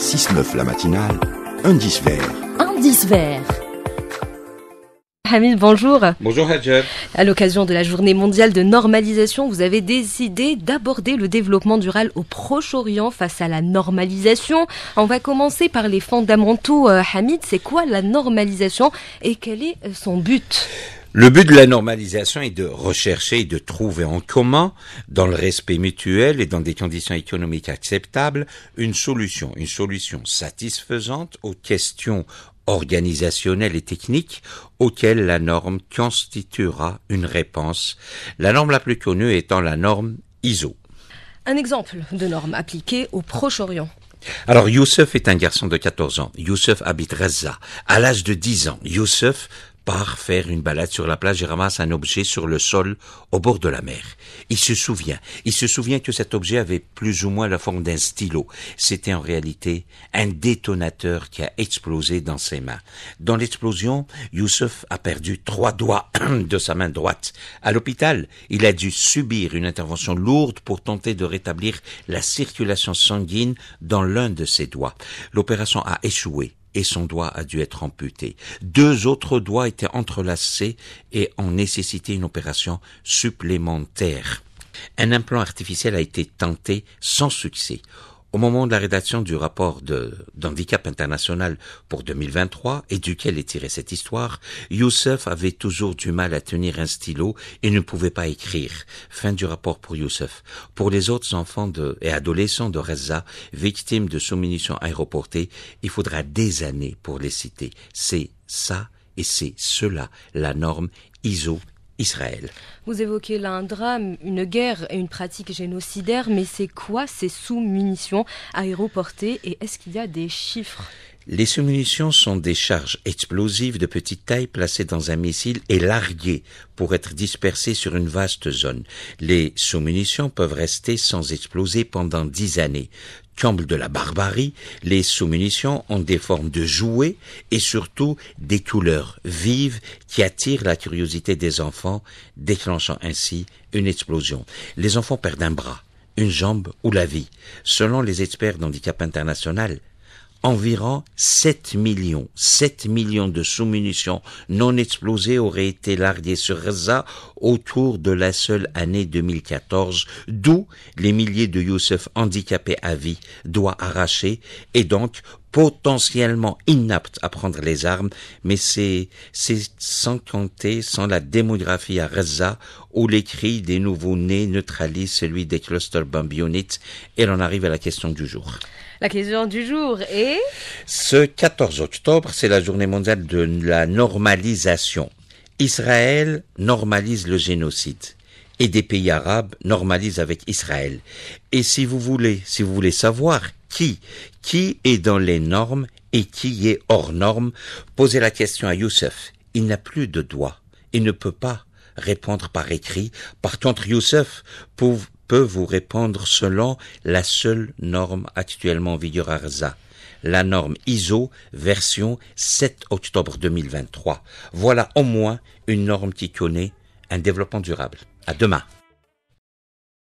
6-9 la matinale, un 10 vert. 10 vert. Hamid, bonjour. Bonjour Hadjab. À l'occasion de la journée mondiale de normalisation, vous avez décidé d'aborder le développement durable au Proche-Orient face à la normalisation. On va commencer par les fondamentaux. Euh, Hamid, c'est quoi la normalisation et quel est euh, son but le but de la normalisation est de rechercher et de trouver en commun, dans le respect mutuel et dans des conditions économiques acceptables, une solution, une solution satisfaisante aux questions organisationnelles et techniques auxquelles la norme constituera une réponse, la norme la plus connue étant la norme ISO. Un exemple de norme appliquée au Proche-Orient. Alors Youssef est un garçon de 14 ans. Youssef habite Raza. À l'âge de 10 ans, Youssef part faire une balade sur la plage et ramasse un objet sur le sol au bord de la mer. Il se souvient. Il se souvient que cet objet avait plus ou moins la forme d'un stylo. C'était en réalité un détonateur qui a explosé dans ses mains. Dans l'explosion, Youssef a perdu trois doigts de sa main droite. À l'hôpital, il a dû subir une intervention lourde pour tenter de rétablir la circulation sanguine dans l'un de ses doigts. L'opération a échoué et son doigt a dû être amputé. Deux autres doigts étaient entrelacés et ont nécessité une opération supplémentaire. Un implant artificiel a été tenté sans succès. Au moment de la rédaction du rapport d'handicap international pour 2023 et duquel est tirée cette histoire, Youssef avait toujours du mal à tenir un stylo et ne pouvait pas écrire. Fin du rapport pour Youssef. Pour les autres enfants et adolescents de Reza, victimes de sous aéroportées, il faudra des années pour les citer. C'est ça et c'est cela la norme ISO vous évoquez là un drame, une guerre et une pratique génocidaire, mais c'est quoi ces sous-munitions aéroportées et est-ce qu'il y a des chiffres les sous-munitions sont des charges explosives de petite taille placées dans un missile et larguées pour être dispersées sur une vaste zone. Les sous-munitions peuvent rester sans exploser pendant dix années de la barbarie, les sous-munitions ont des formes de jouets et surtout des couleurs vives qui attirent la curiosité des enfants, déclenchant ainsi une explosion. Les enfants perdent un bras, une jambe ou la vie. Selon les experts d'handicap international, environ 7 millions, 7 millions de sous-munitions non explosées auraient été larguées sur Gaza autour de la seule année 2014, d'où les milliers de Youssef handicapés à vie, doivent arracher et donc potentiellement inaptes à prendre les armes, mais c'est, sans compter, sans la démographie à Reza, où les cris des nouveaux-nés neutralisent celui des cluster bomb units, et l'on arrive à la question du jour. La question du jour est Ce 14 octobre, c'est la journée mondiale de la normalisation. Israël normalise le génocide et des pays arabes normalisent avec Israël. Et si vous voulez, si vous voulez savoir qui, qui est dans les normes et qui est hors normes Posez la question à Youssef. Il n'a plus de doigts et ne peut pas répondre par écrit. Par contre, Youssef peut, vous répondre selon la seule norme actuellement en vigueur à la norme ISO version 7 octobre 2023. Voilà au moins une norme qui connaît un développement durable. À demain.